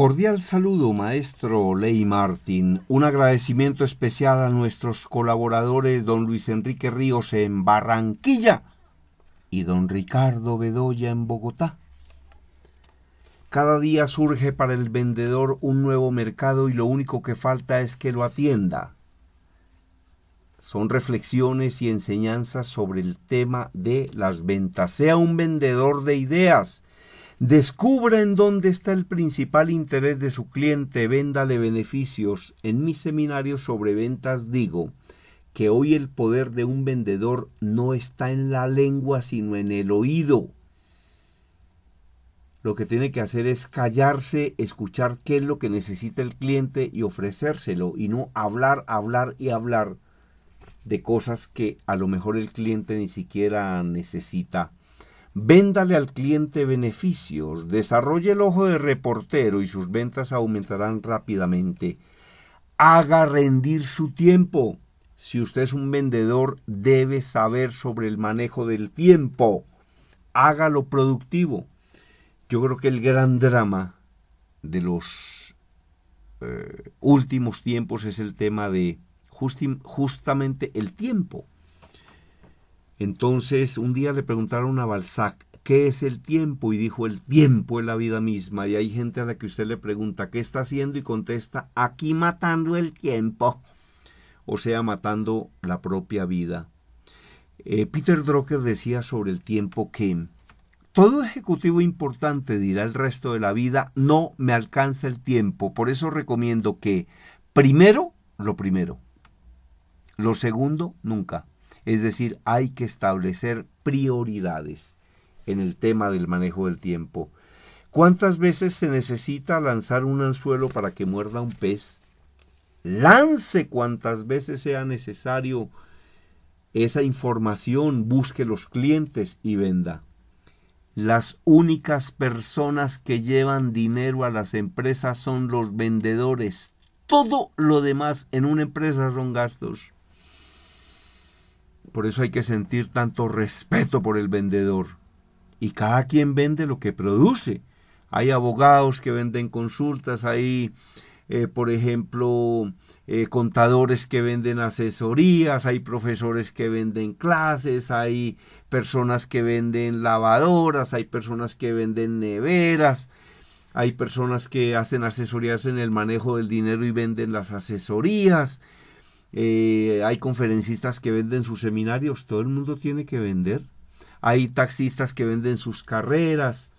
Cordial saludo, maestro Ley Martín. Un agradecimiento especial a nuestros colaboradores, don Luis Enrique Ríos en Barranquilla y don Ricardo Bedoya en Bogotá. Cada día surge para el vendedor un nuevo mercado y lo único que falta es que lo atienda. Son reflexiones y enseñanzas sobre el tema de las ventas. Sea un vendedor de ideas Descubra en dónde está el principal interés de su cliente, véndale beneficios. En mi seminario sobre ventas digo que hoy el poder de un vendedor no está en la lengua, sino en el oído. Lo que tiene que hacer es callarse, escuchar qué es lo que necesita el cliente y ofrecérselo, y no hablar, hablar y hablar de cosas que a lo mejor el cliente ni siquiera necesita Véndale al cliente beneficios, desarrolle el ojo de reportero y sus ventas aumentarán rápidamente. Haga rendir su tiempo. Si usted es un vendedor, debe saber sobre el manejo del tiempo. Hágalo productivo. Yo creo que el gran drama de los eh, últimos tiempos es el tema de justamente el tiempo. Entonces, un día le preguntaron a Balzac, ¿qué es el tiempo? Y dijo, el tiempo es la vida misma. Y hay gente a la que usted le pregunta, ¿qué está haciendo? Y contesta, aquí matando el tiempo. O sea, matando la propia vida. Eh, Peter Drucker decía sobre el tiempo que todo ejecutivo importante dirá el resto de la vida, no me alcanza el tiempo. Por eso recomiendo que primero, lo primero. Lo segundo, nunca. Es decir, hay que establecer prioridades en el tema del manejo del tiempo. ¿Cuántas veces se necesita lanzar un anzuelo para que muerda un pez? Lance cuantas veces sea necesario esa información, busque los clientes y venda. Las únicas personas que llevan dinero a las empresas son los vendedores. Todo lo demás en una empresa son gastos. Por eso hay que sentir tanto respeto por el vendedor. Y cada quien vende lo que produce. Hay abogados que venden consultas, hay, eh, por ejemplo, eh, contadores que venden asesorías, hay profesores que venden clases, hay personas que venden lavadoras, hay personas que venden neveras, hay personas que hacen asesorías en el manejo del dinero y venden las asesorías, eh, hay conferencistas que venden sus seminarios, todo el mundo tiene que vender. Hay taxistas que venden sus carreras,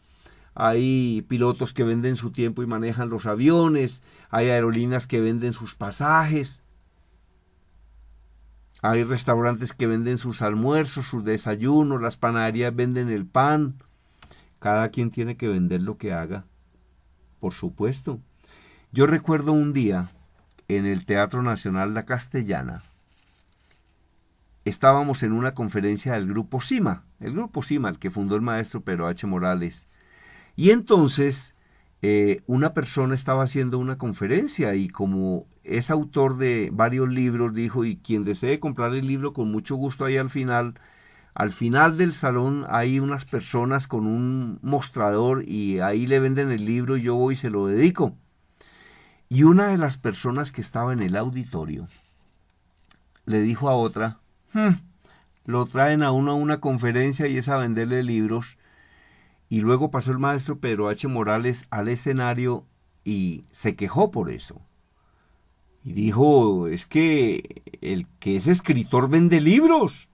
hay pilotos que venden su tiempo y manejan los aviones, hay aerolíneas que venden sus pasajes, hay restaurantes que venden sus almuerzos, sus desayunos, las panaderías venden el pan. Cada quien tiene que vender lo que haga, por supuesto. Yo recuerdo un día en el Teatro Nacional La Castellana, estábamos en una conferencia del grupo CIMA, el grupo CIMA, el que fundó el maestro Pedro H. Morales. Y entonces eh, una persona estaba haciendo una conferencia y como es autor de varios libros, dijo, y quien desee comprar el libro, con mucho gusto ahí al final, al final del salón hay unas personas con un mostrador y ahí le venden el libro yo voy y se lo dedico. Y una de las personas que estaba en el auditorio le dijo a otra, hmm, lo traen a uno a una conferencia y es a venderle libros. Y luego pasó el maestro Pedro H. Morales al escenario y se quejó por eso. Y dijo, es que el que es escritor vende libros.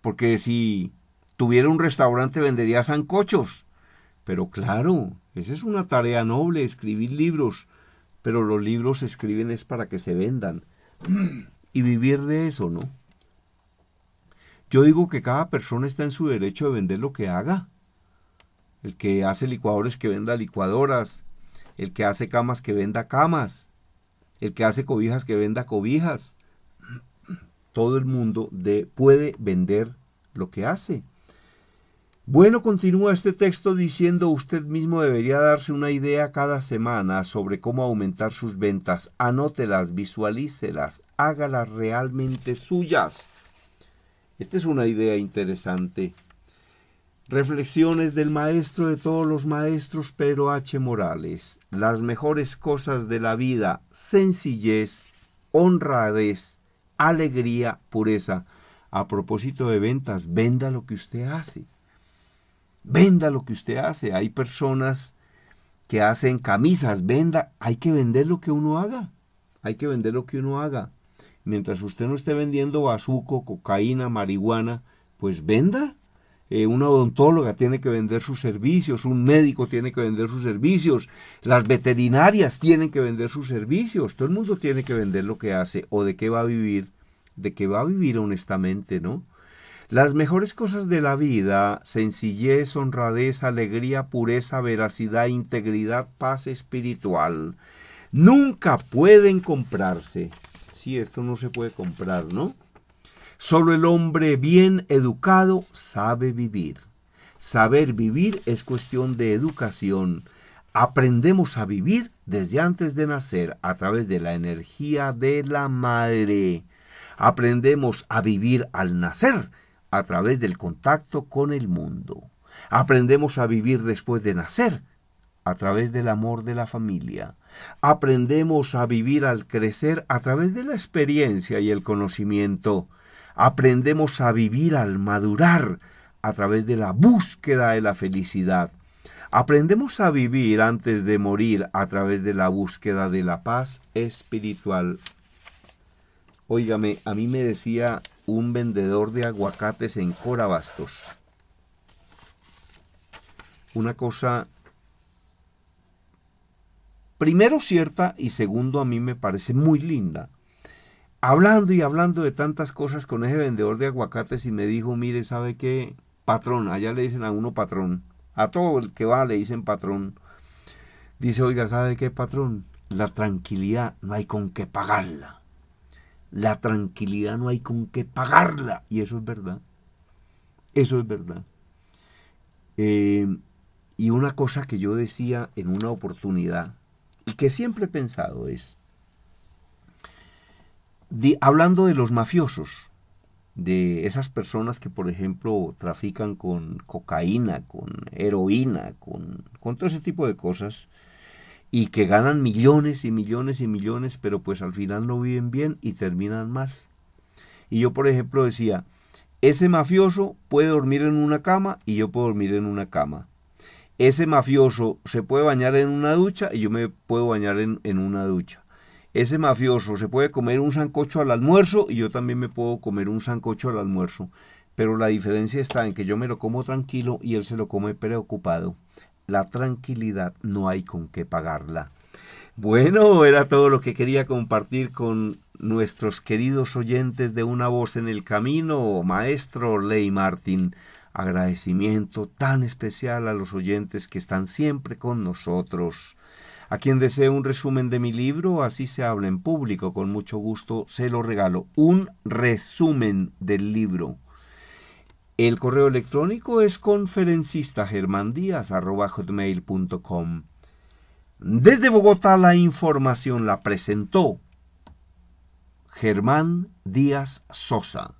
Porque si tuviera un restaurante vendería zancochos. Pero claro, esa es una tarea noble, escribir libros pero los libros se escriben es para que se vendan y vivir de eso, ¿no? Yo digo que cada persona está en su derecho de vender lo que haga. El que hace licuadores que venda licuadoras, el que hace camas que venda camas, el que hace cobijas que venda cobijas. Todo el mundo de, puede vender lo que hace. Bueno, continúa este texto diciendo usted mismo debería darse una idea cada semana sobre cómo aumentar sus ventas. Anótelas, visualícelas, hágalas realmente suyas. Esta es una idea interesante. Reflexiones del maestro de todos los maestros Pedro H. Morales. Las mejores cosas de la vida, sencillez, honradez, alegría, pureza. A propósito de ventas, venda lo que usted hace. Venda lo que usted hace. Hay personas que hacen camisas, venda. Hay que vender lo que uno haga. Hay que vender lo que uno haga. Mientras usted no esté vendiendo bazuco, cocaína, marihuana, pues venda. Eh, una odontóloga tiene que vender sus servicios, un médico tiene que vender sus servicios, las veterinarias tienen que vender sus servicios, todo el mundo tiene que vender lo que hace o de qué va a vivir, de qué va a vivir honestamente, ¿no? Las mejores cosas de la vida, sencillez, honradez, alegría, pureza, veracidad, integridad, paz espiritual, nunca pueden comprarse. Sí, esto no se puede comprar, ¿no? Solo el hombre bien educado sabe vivir. Saber vivir es cuestión de educación. Aprendemos a vivir desde antes de nacer a través de la energía de la madre. Aprendemos a vivir al nacer a través del contacto con el mundo. Aprendemos a vivir después de nacer a través del amor de la familia. Aprendemos a vivir al crecer a través de la experiencia y el conocimiento. Aprendemos a vivir al madurar a través de la búsqueda de la felicidad. Aprendemos a vivir antes de morir a través de la búsqueda de la paz espiritual. Óigame, a mí me decía un vendedor de aguacates en Corabastos. Una cosa, primero cierta y segundo a mí me parece muy linda. Hablando y hablando de tantas cosas con ese vendedor de aguacates y me dijo, mire, ¿sabe qué? Patrón, allá le dicen a uno patrón. A todo el que va le dicen patrón. Dice, oiga, ¿sabe qué, patrón? La tranquilidad no hay con qué pagarla. La tranquilidad no hay con qué pagarla. Y eso es verdad. Eso es verdad. Eh, y una cosa que yo decía en una oportunidad y que siempre he pensado es, hablando de los mafiosos, de esas personas que, por ejemplo, trafican con cocaína, con heroína, con, con todo ese tipo de cosas, y que ganan millones y millones y millones, pero pues al final no viven bien y terminan mal. Y yo, por ejemplo, decía, ese mafioso puede dormir en una cama y yo puedo dormir en una cama. Ese mafioso se puede bañar en una ducha y yo me puedo bañar en, en una ducha. Ese mafioso se puede comer un sancocho al almuerzo y yo también me puedo comer un sancocho al almuerzo. Pero la diferencia está en que yo me lo como tranquilo y él se lo come preocupado la tranquilidad no hay con qué pagarla. Bueno, era todo lo que quería compartir con nuestros queridos oyentes de Una Voz en el Camino, maestro Ley Martín. Agradecimiento tan especial a los oyentes que están siempre con nosotros. A quien desee un resumen de mi libro, así se habla en público, con mucho gusto se lo regalo. Un resumen del libro el correo electrónico es conferencistagermandías.com. Desde Bogotá la información la presentó Germán Díaz Sosa.